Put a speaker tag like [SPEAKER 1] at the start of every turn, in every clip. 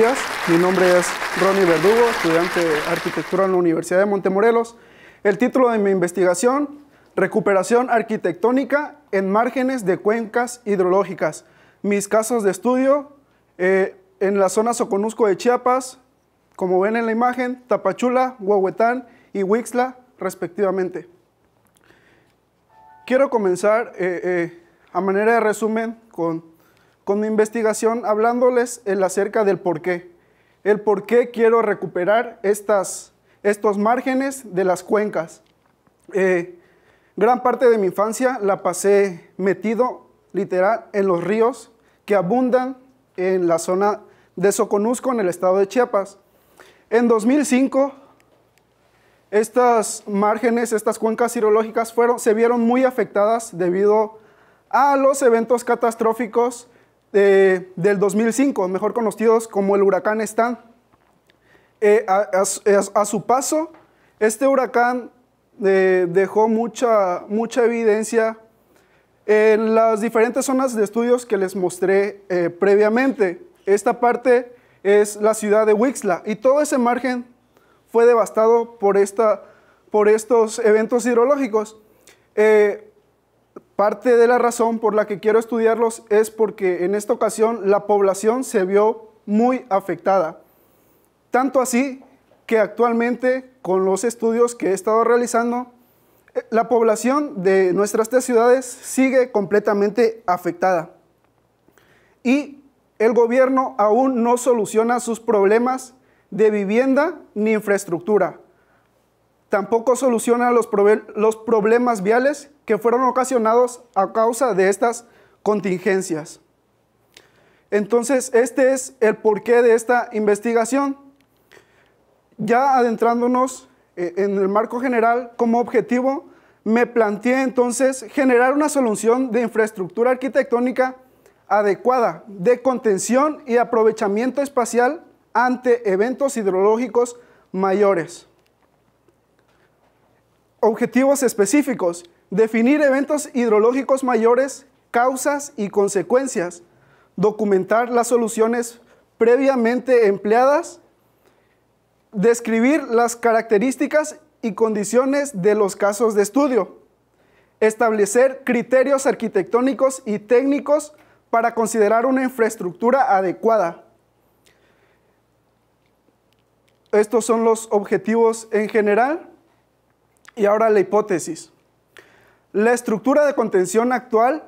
[SPEAKER 1] días. Mi nombre es Ronnie Verdugo, estudiante de arquitectura en la Universidad de Montemorelos. El título de mi investigación, Recuperación arquitectónica en márgenes de cuencas hidrológicas. Mis casos de estudio eh, en la zona Soconusco de Chiapas, como ven en la imagen, Tapachula, Huahuetán y Huixla, respectivamente. Quiero comenzar eh, eh, a manera de resumen con con mi investigación hablándoles acerca del por qué. El por qué quiero recuperar estas, estos márgenes de las cuencas. Eh, gran parte de mi infancia la pasé metido, literal, en los ríos que abundan en la zona de Soconusco, en el estado de Chiapas. En 2005, estas márgenes, estas cuencas hidrológicas fueron, se vieron muy afectadas debido a los eventos catastróficos del 2005, mejor conocidos como el huracán Stan. Eh, a, su paso, este huracán eh, dejó mucha, mucha evidencia en las diferentes zonas de estudios que les mostré eh, previamente. Esta parte es la ciudad de Wixla y todo ese margen fue devastado por, esta, por estos eventos hidrológicos. Parte de la razón por la que quiero estudiarlos es porque en esta ocasión la población se vio muy afectada. Tanto así que actualmente con los estudios que he estado realizando, eh, la población de nuestras tres ciudades sigue completamente afectada. Y el gobierno aún no soluciona sus problemas de vivienda ni infraestructura. Tampoco soluciona los, problemas viales que fueron ocasionados a causa de estas contingencias. Entonces, este es el porqué de esta investigación. Ya adentrándonos eh, en el marco general como objetivo, me planteé entonces generar una solución de infraestructura arquitectónica adecuada de contención y aprovechamiento espacial ante eventos hidrológicos mayores. Objetivos específicos. Definir eventos hidrológicos mayores, causas y consecuencias. Documentar las soluciones previamente empleadas. Describir las características y condiciones de los casos de estudio. Establecer criterios arquitectónicos y técnicos para considerar una infraestructura adecuada. Estos son los objetivos en general. Y ahora la hipótesis. La estructura de contención actual,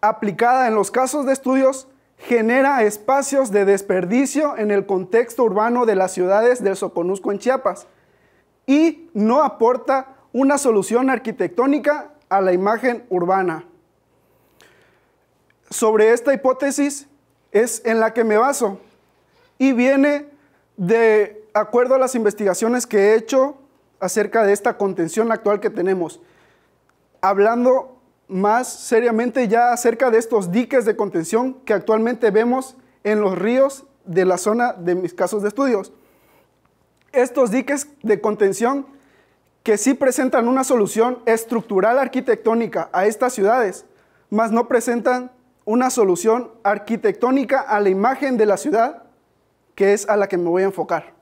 [SPEAKER 1] aplicada en los casos de estudios, genera espacios de desperdicio en el contexto urbano de las ciudades del Soconusco en Chiapas y no aporta una solución arquitectónica a la imagen urbana. Sobre esta hipótesis es en la que me baso y viene de acuerdo a las investigaciones que he hecho acerca de esta contención actual que tenemos. Hablando más seriamente ya acerca de estos diques de contención que actualmente vemos en los ríos de la zona de mis casos de estudios. Estos diques de contención que sí presentan una solución estructural arquitectónica a estas ciudades, mas no presentan una solución arquitectónica a la imagen de la ciudad, que es a la que me voy a enfocar.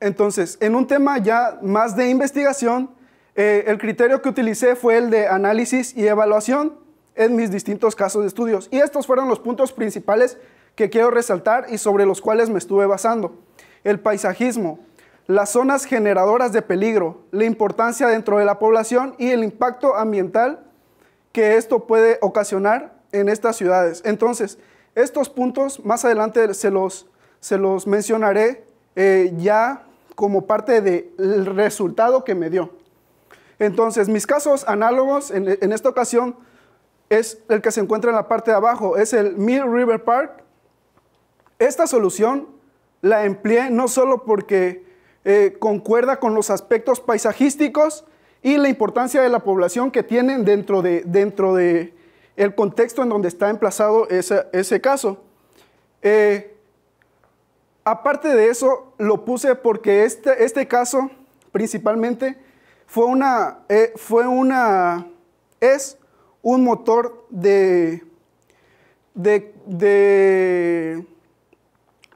[SPEAKER 1] Entonces, en un tema ya más de investigación, eh, el criterio que utilicé fue el de análisis y evaluación en mis distintos casos de estudios. Y estos fueron los puntos principales que quiero resaltar y sobre los cuales me estuve basando. El paisajismo, las zonas generadoras de peligro, la importancia dentro de la población y el impacto ambiental que esto puede ocasionar en estas ciudades. Entonces, estos puntos más adelante se los, mencionaré eh, ya como parte del resultado que me dio. Entonces, mis casos análogos en, esta ocasión es el que se encuentra en la parte de abajo, es el Mill River Park. Esta solución la empleé no solo porque eh, concuerda con los aspectos paisajísticos y la importancia de la población que tienen dentro de, dentro de contexto en donde está emplazado ese, caso, eh, aparte de eso, lo puse porque este, este caso principalmente fue una, eh, fue una, es un motor de,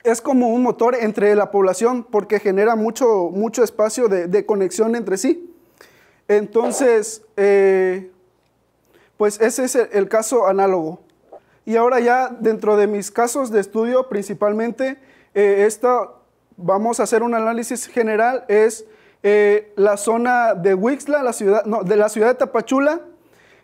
[SPEAKER 1] es como un motor entre la población porque genera mucho, mucho espacio de, conexión entre sí. Entonces, eh, pues ese es el, el caso análogo. Y ahora ya dentro de mis casos de estudio, principalmente eh, esta, vamos a hacer un análisis general, es eh, la zona de Huixla, la ciudad, de la ciudad de Tapachula.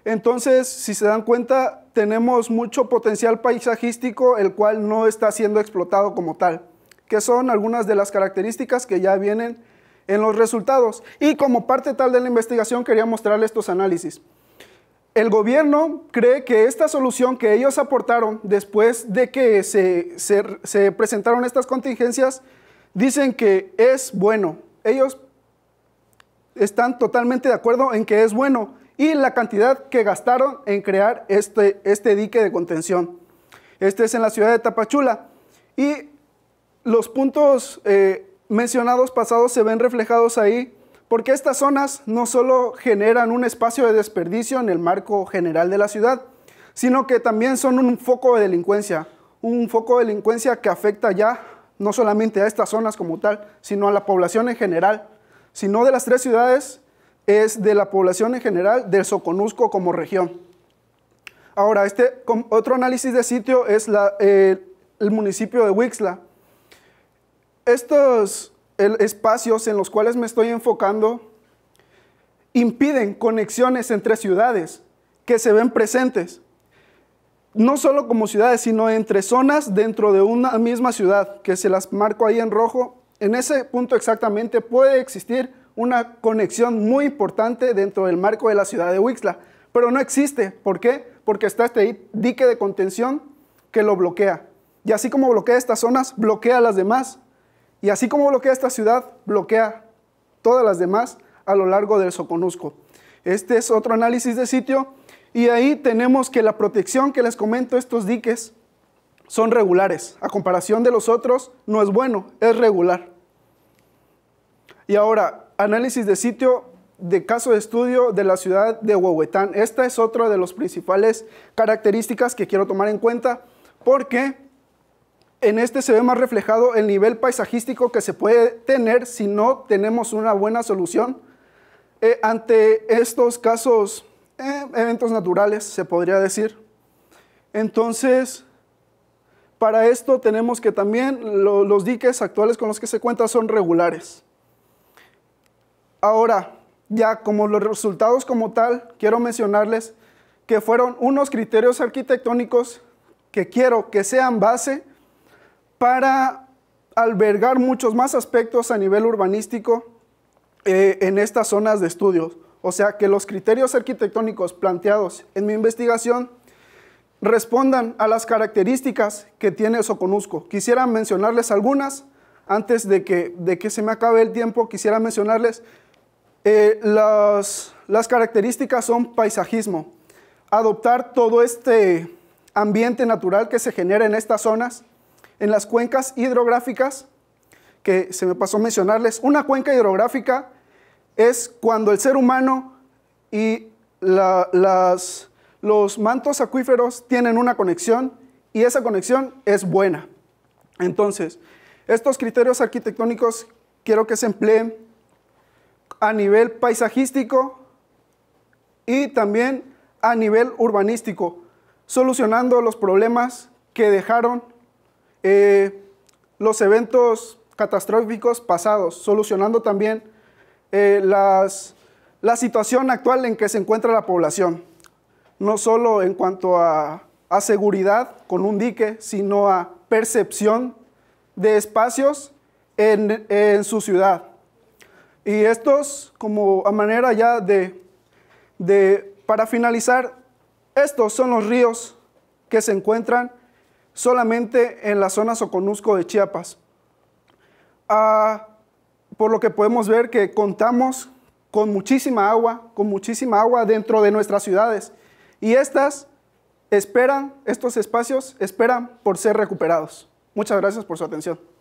[SPEAKER 1] Entonces, si se dan cuenta, tenemos mucho potencial paisajístico, el cual no está siendo explotado como tal, que son algunas de las características que ya vienen en los resultados. Y como parte tal de la investigación, quería mostrarles estos análisis el gobierno cree que esta solución que ellos aportaron después de que se, presentaron estas contingencias, dicen que es bueno. Ellos están totalmente de acuerdo en que es bueno y la cantidad que gastaron en crear este, este dique de contención. Este es en la ciudad de Tapachula. Y los puntos eh, mencionados pasados se ven reflejados ahí porque estas zonas no solo generan un espacio de desperdicio en el marco general de la ciudad, sino que también son un foco de delincuencia, un foco de delincuencia que afecta ya no solamente a estas zonas como tal, sino a la población en general. Si no de las tres ciudades, es de la población en general del Soconusco como región. Ahora, este otro análisis de sitio es eh, el municipio de Huixla. Estos espacios en los cuales me estoy enfocando impiden conexiones entre ciudades que se ven presentes, no solo como ciudades, sino entre zonas dentro de una misma ciudad, que se las marco ahí en rojo. En ese punto exactamente puede existir una conexión muy importante dentro del marco de la ciudad de Huixla, pero no existe. ¿Por qué? Porque está este dique de contención que lo bloquea. Y así como bloquea estas zonas, bloquea las demás. Y así como bloquea esta ciudad, bloquea todas las demás a lo largo del Soconusco. Este es otro análisis de sitio y ahí tenemos que la protección que les comento estos diques son regulares. A comparación de los otros, no es bueno, es regular. Y ahora, análisis de sitio de caso de estudio de la ciudad de Huehuetán. Esta es otra de las principales características que quiero tomar en cuenta porque en este se ve más reflejado el nivel paisajístico que se puede tener si no tenemos una buena solución eh, ante estos casos, eh, eventos naturales, se podría decir. Entonces, para esto tenemos que también los diques actuales con los que se cuenta son regulares. Ahora, ya como los resultados como tal, quiero mencionarles que fueron unos criterios arquitectónicos que quiero que sean base para albergar muchos más aspectos a nivel urbanístico eh, en estas zonas de estudio, O sea, que los criterios arquitectónicos planteados en mi investigación respondan a las características que tiene Soconusco. Quisiera mencionarles algunas, antes de que, de que se me acabe el tiempo, quisiera mencionarles eh, las características son paisajismo, adoptar todo este ambiente natural que se genera en estas zonas, en las cuencas hidrográficas, que se me pasó mencionarles, una cuenca hidrográfica es cuando el ser humano y las, los mantos acuíferos tienen una conexión y esa conexión es buena. Entonces, estos criterios arquitectónicos quiero que se empleen a nivel paisajístico y también a nivel urbanístico, solucionando los problemas que dejaron eh, los eventos catastróficos pasados, solucionando también eh, las, la situación actual en que se encuentra la población, no solo en cuanto a, a seguridad con un dique, sino a percepción de espacios en, en, su ciudad. Y estos, como a manera ya de, de, para finalizar, estos son los ríos que se encuentran solamente en la zona Soconusco de Chiapas. Ah, por lo que podemos ver que contamos con muchísima agua, con muchísima agua dentro de nuestras ciudades. Y estas esperan, estos espacios esperan por ser recuperados. Muchas gracias por su atención.